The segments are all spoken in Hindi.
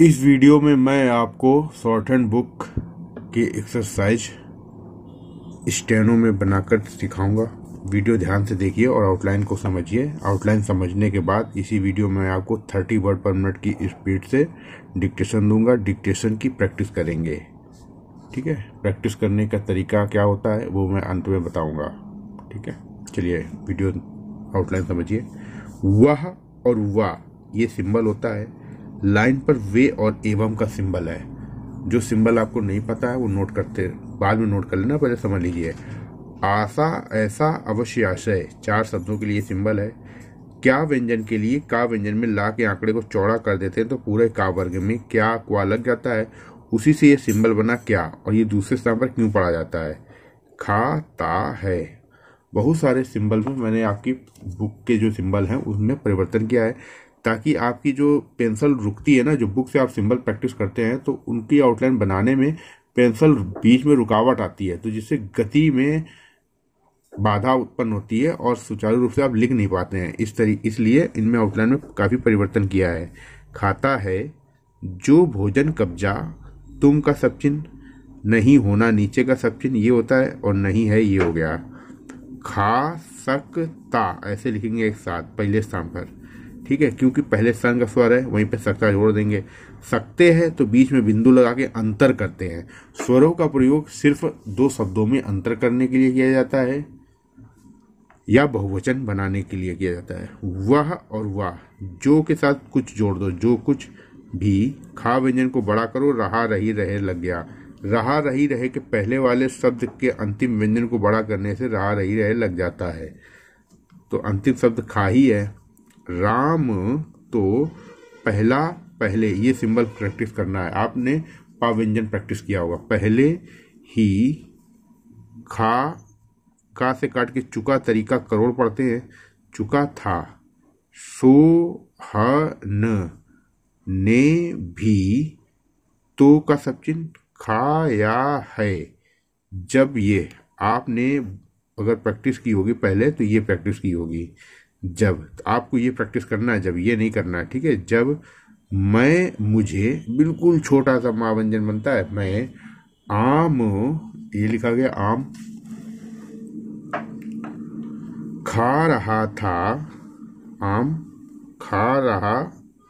इस वीडियो में मैं आपको शॉर्ट हैंड बुक के एक्सरसाइज स्टेनो में बनाकर सिखाऊंगा वीडियो ध्यान से देखिए और आउटलाइन को समझिए आउटलाइन समझने के बाद इसी वीडियो में आपको 30 वर्ड पर मिनट की स्पीड से डिक्टेशन दूंगा डिक्टेशन की प्रैक्टिस करेंगे ठीक है प्रैक्टिस करने का तरीका क्या होता है वो मैं अंत में बताऊँगा ठीक है चलिए वीडियो आउटलाइन समझिए वह और वाह ये सिंबल होता है लाइन पर वे और एवम का सिंबल है जो सिंबल आपको नहीं पता है वो नोट करते बाद में नोट कर लेना पहले समझ लीजिए आशा ऐसा अवश्य आशय चार शब्दों के लिए सिंबल है क्या व्यंजन के लिए का व्यंजन में ला के आंकड़े को चौड़ा कर देते हैं तो पूरे का वर्ग में क्या क्वा लग जाता है उसी से ये सिंबल बना क्या और ये दूसरे स्थान पर क्यों पढ़ा जाता है खा ता है बहुत सारे सिंबल में मैंने आपकी बुक के जो सिंबल हैं उनमें परिवर्तन किया है ताकि आपकी जो पेंसिल रुकती है ना जो बुक से आप सिंबल प्रैक्टिस करते हैं तो उनकी आउटलाइन बनाने में पेंसिल बीच में रुकावट आती है तो जिससे गति में बाधा उत्पन्न होती है और सुचारू रूप से आप लिख नहीं पाते हैं इस तरी इसलिए इनमें आउटलाइन में काफ़ी परिवर्तन किया है खाता है जो भोजन कब्जा तुम का सब चिन्ह नहीं होना नीचे का सब चिन्ह ये होता है और नहीं है ये हो गया खा सकता ऐसे लिखेंगे एक साथ पहले स्थान पर ठीक है क्योंकि पहले सन का स्वर है वहीं पे सकता जोड़ देंगे सकते हैं तो बीच में बिंदु लगा के अंतर करते हैं स्वरों का प्रयोग सिर्फ दो शब्दों में अंतर करने के लिए किया जाता है या बहुवचन बनाने के लिए किया जाता है वह और वह जो के साथ कुछ जोड़ दो जो कुछ भी खा व्यंजन को बड़ा करो रहा रही रहे लग गया रहा रही रहे के पहले वाले शब्द के अंतिम व्यंजन को बड़ा करने से रहा रही रहे लग जाता है तो अंतिम शब्द खा ही है राम तो पहला पहले ये सिंबल प्रैक्टिस करना है आपने पाव्यंजन प्रैक्टिस किया होगा पहले ही खा का से काट के चुका तरीका करोड़ पढ़ते हैं चुका था सो ह न ने भी तो का सब चिन्ह खाया है जब ये आपने अगर प्रैक्टिस की होगी पहले तो ये प्रैक्टिस की होगी जब आपको ये प्रैक्टिस करना है जब ये नहीं करना है ठीक है जब मैं मुझे बिल्कुल छोटा सा महाव्यंजन बनता है मैं आम ये लिखा गया आम खा रहा था आम खा रहा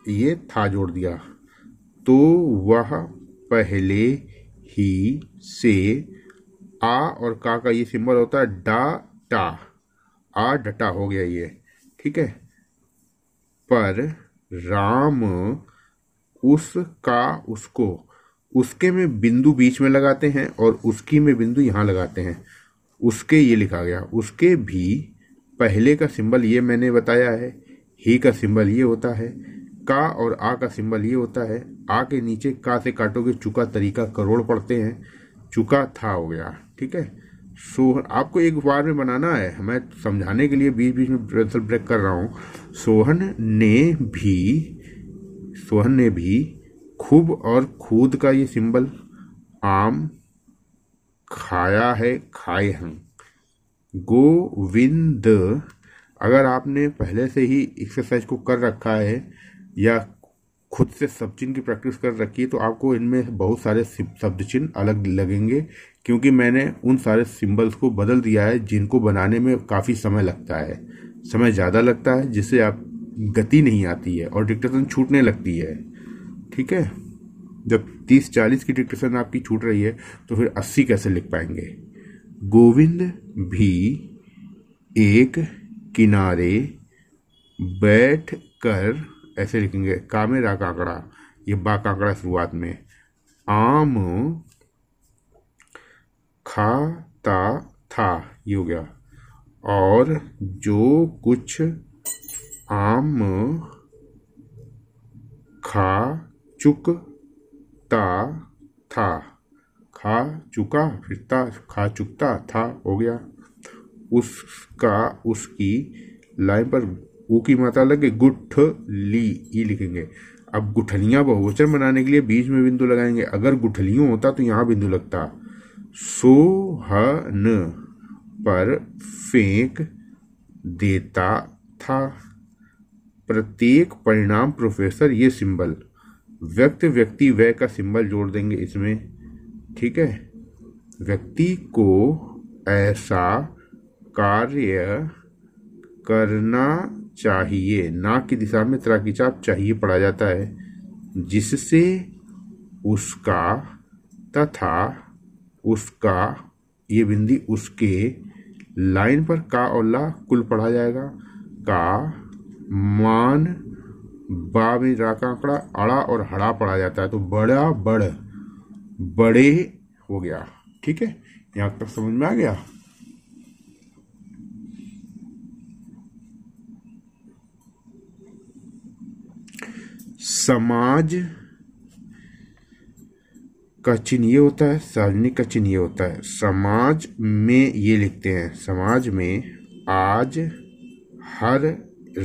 ये था जोड़ दिया तो वह पहले ही से आ और का का ये सिंबल होता है डा टा आ डटा हो गया ये ठीक है पर राम उसका उसको उसके में बिंदु बीच में लगाते हैं और उसकी में बिंदु यहाँ लगाते हैं उसके ये लिखा गया उसके भी पहले का सिंबल ये मैंने बताया है ही का सिंबल ये होता है का और आ का सिंबल ये होता है आ के नीचे का से काटोगे चुका तरीका करोड़ पड़ते हैं चुका था हो गया ठीक है सोहन आपको एक बार में बनाना है मैं समझाने के लिए बीच बीच में रेंसल ब्रेक कर रहा हूँ सोहन ने भी सोहन ने भी खूब और खूद का ये सिंबल आम खाया है खाए हम गोविंद अगर आपने पहले से ही एक्सरसाइज को कर रखा है या खुद से सब चिन्ह की प्रैक्टिस कर रखी है तो आपको इनमें बहुत सारे शब्द चिन्ह अलग लगेंगे क्योंकि मैंने उन सारे सिंबल्स को बदल दिया है जिनको बनाने में काफ़ी समय लगता है समय ज़्यादा लगता है जिससे आप गति नहीं आती है और डिक्टेशन छूटने लगती है ठीक है जब तीस चालीस की डिक्टेशन आपकी छूट रही है तो फिर अस्सी कैसे लिख पाएंगे गोविंद भी एक किनारे बैठ कर ऐसे लिखेंगे कामेरा कांकड़ा ये बा काकड़ा शुरुआत में आम खाता था ये हो गया और जो कुछ आम खा चुकता था खा चुका ता खा चुकता था हो गया उसका उसकी लाइन पर ओ की मात्रा लगे गुठ ली ये लिखेंगे अब गुठलियां बहुवचन बनाने के लिए बीच में बिंदु लगाएंगे अगर गुठलियों होता तो यहां बिंदु लगता न पर फेंक देता था प्रत्येक परिणाम प्रोफेसर ये सिंबल व्यक्त व्यक्ति व्यय का सिंबल जोड़ देंगे इसमें ठीक है व्यक्ति को ऐसा कार्य करना चाहिए नाक की दिशा में त्रा की चाप चाहिए पढ़ा जाता है जिससे उसका तथा उसका ये बिंदी उसके लाइन पर का और ला कुल पढ़ा जाएगा का मान बा में रा का आंकड़ा अड़ा और हड़ा पढ़ा जाता है तो बड़ा बड़ बड़े हो गया ठीक है यहाँ तक समझ में आ गया समाज का चिन्ह ये होता है सार्वजनिक का चिन्ह ये होता है समाज में ये लिखते हैं समाज में आज हर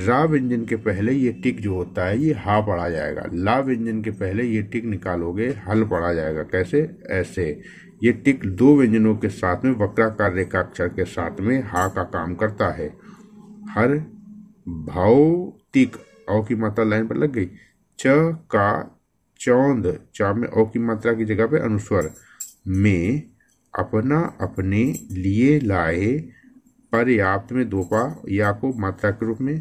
रा व्यंजन के पहले ये टिक जो होता है ये हा पढ़ा जाएगा ला व्यंजन के पहले ये टिक निकालोगे हल पढ़ा जाएगा कैसे ऐसे ये टिक दो व्यंजनों के साथ में वक्राकार रेखा अक्षर के साथ में हा का काम करता है हर भाव तिक औ की मात्रा लाइन पर लग गई च का चौंद चा में औ की मात्रा की जगह पे अनुस्वर में अपना अपने लिए लाए पर्याप्त में दोपा या को मात्रा के रूप में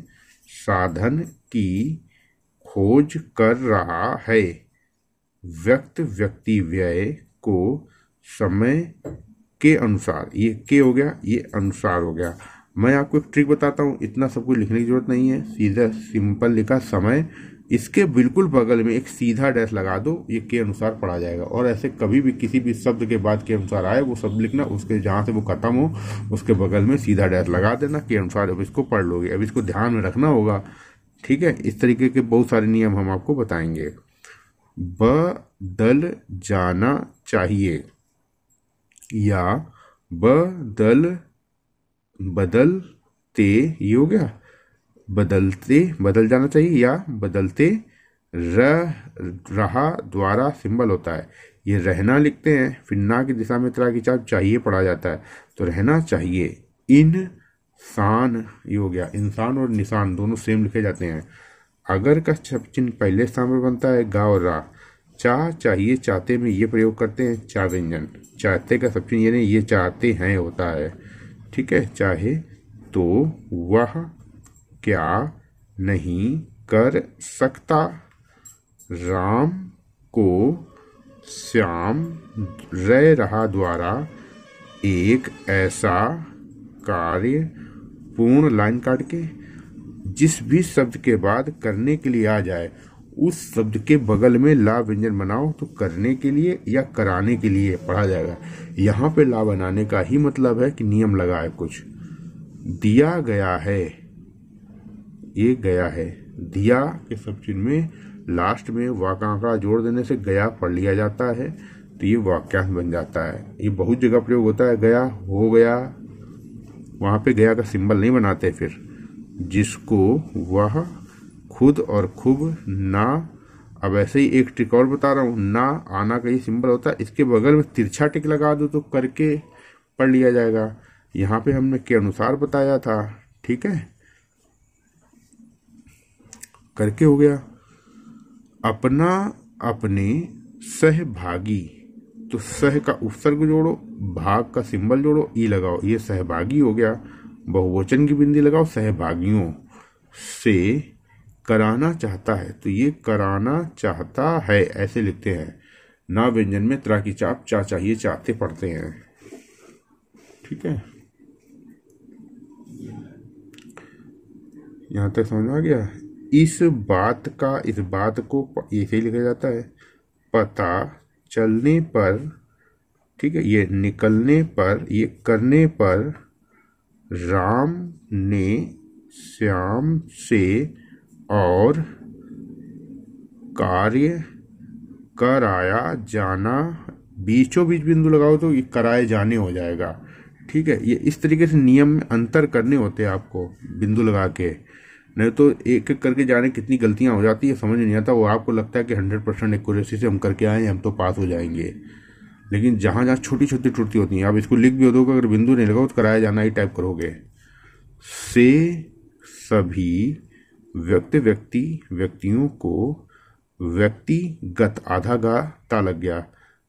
साधन की खोज कर रहा है व्यक्त व्यक्ति व्यय को समय के अनुसार ये के हो गया ये अनुसार हो गया मैं आपको एक ट्रिक बताता हूँ इतना सब कुछ लिखने की जरूरत नहीं है सीधा सिंपल लिखा समय इसके बिल्कुल बगल में एक सीधा डैश लगा दो ये के अनुसार पढ़ा जाएगा और ऐसे कभी भी किसी भी शब्द के बाद के अनुसार आए वो शब्द लिखना उसके जहाँ से वो खत्म हो उसके बगल में सीधा डैश लगा देना के अनुसार अब इसको पढ़ लोगे अब इसको ध्यान में रखना होगा ठीक है इस तरीके के बहुत सारे नियम हम आपको बताएंगे बदल जाना चाहिए या बदल बदलते ये हो गया बदलते बदल जाना चाहिए या बदलते रह रहा द्वारा सिंबल होता है ये रहना लिखते हैं फिर ना की दिशा में तरह की चाप चाहिए पढ़ा जाता है तो रहना चाहिए इन शान ये हो गया इंसान और निशान दोनों सेम लिखे जाते हैं अगर का छप चिन्ह पहले स्थान पर बनता है गा और रा चाह चाहिए चाहते में ये प्रयोग करते हैं चा व्यंजन चाहते का सब चिन्ह ये चाहते हैं होता है ठीक है चाहे तो वह क्या नहीं कर सकता राम को श्याम रह रहा द्वारा एक ऐसा कार्य पूर्ण लाइन काट के जिस भी शब्द के बाद करने के लिए आ जाए उस शब्द के बगल में ला व्यंजन बनाओ तो करने के लिए या कराने के लिए पढ़ा जाएगा यहाँ पे ला बनाने का ही मतलब है कि नियम लगाए कुछ दिया गया है ये गया है दिया के सब चिन्ह में लास्ट में आंकड़ा जोड़ देने से गया पढ़ लिया जाता है तो ये वाक्यांश बन जाता है ये बहुत जगह प्रयोग होता है गया हो गया वहाँ पे गया का सिंबल नहीं बनाते फिर जिसको वह खुद और खुब ना अब ऐसे ही एक ट्रिक और बता रहा हूँ ना आना का ये सिंबल होता है इसके बगल में तिरछा टिक लगा दो तो करके पढ़ लिया जाएगा यहाँ पे हमने के अनुसार बताया था ठीक है करके हो गया अपना अपने सहभागी तो सह का उपसर्ग जोड़ो भाग का सिंबल जोड़ो ई लगाओ ये सहभागी हो गया बहुवचन की बिंदी लगाओ सहभागियों से कराना चाहता है तो ये कराना चाहता है ऐसे लिखते हैं ना व्यंजन में तरह की चाप चा चाहिए चाहते पढ़ते हैं ठीक है यहाँ तक समझ आ गया इस बात का इस बात को ऐसे ही लिखा जाता है पता चलने पर ठीक है ये निकलने पर ये करने पर राम ने श्याम से और कार्य कराया जाना बीचों बीच बिंदु लगाओ तो ये कराए जाने हो जाएगा ठीक है ये इस तरीके से नियम में अंतर करने होते हैं आपको बिंदु लगा के नहीं तो एक एक करके जाने कितनी गलतियाँ हो जाती है समझ नहीं आता वो आपको लगता है कि हंड्रेड परसेंट एक्यूरेसी से हम करके आए हम तो पास हो जाएंगे लेकिन जहाँ जहाँ छोटी छोटी त्रुटि होती हैं आप इसको लिख भी हो दोगे अगर बिंदु नहीं लगाओ तो कराया जाना ही टाइप करोगे से सभी व्यक्ति व्यक्ति व्यक्तियों को व्यक्तिगत आधा गा ता लग गया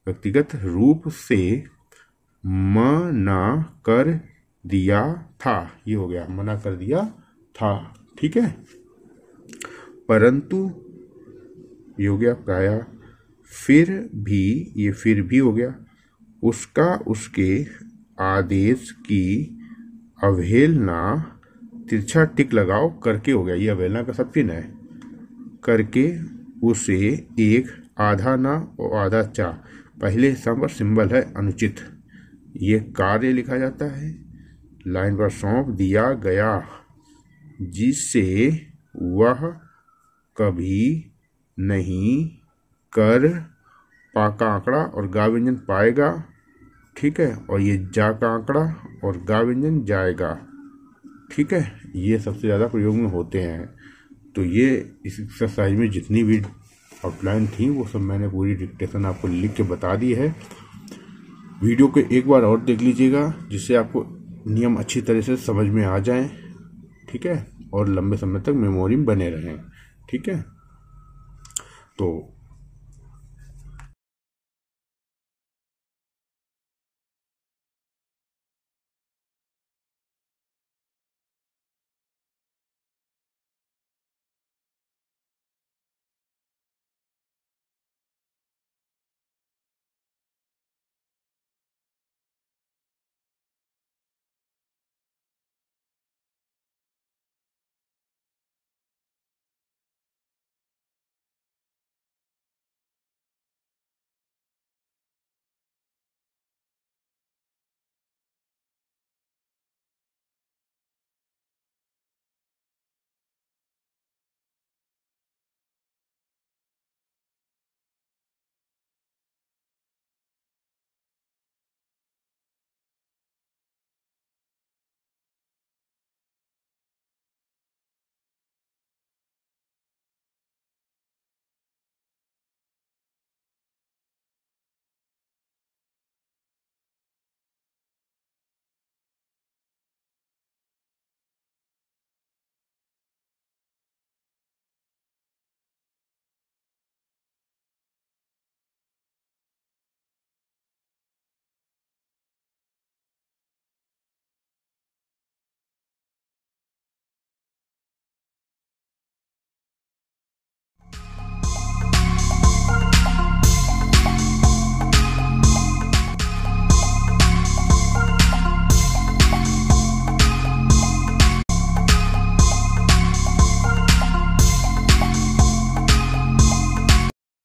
व्यक्तिगत रूप से मना कर दिया था ये हो गया मना कर दिया था ठीक है परंतु ये हो गया प्राय फिर भी ये फिर भी हो गया उसका उसके आदेश की अवहेलना तिरछा टिक लगाओ करके हो गया ये अवहेलना का सब चिन्ह है करके उसे एक आधा ना और आधा चा पहले हिस्सा पर सिंबल है अनुचित ये कार्य लिखा जाता है लाइन पर सौंप दिया गया जिसे वह कभी नहीं कर पा का आंकड़ा और गा व्यंजन पाएगा ठीक है और ये जा का आंकड़ा और गा व्यंजन जाएगा ठीक है ये सबसे ज़्यादा प्रयोग में होते हैं तो ये इस एक्सरसाइज में जितनी भी आउटलाइन थी वो सब मैंने पूरी डिक्टेशन आपको लिख के बता दी है वीडियो को एक बार और देख लीजिएगा जिससे आपको नियम अच्छी तरह से समझ में आ जाएँ ठीक है और लंबे समय तक मेमोरी बने रहें ठीक है तो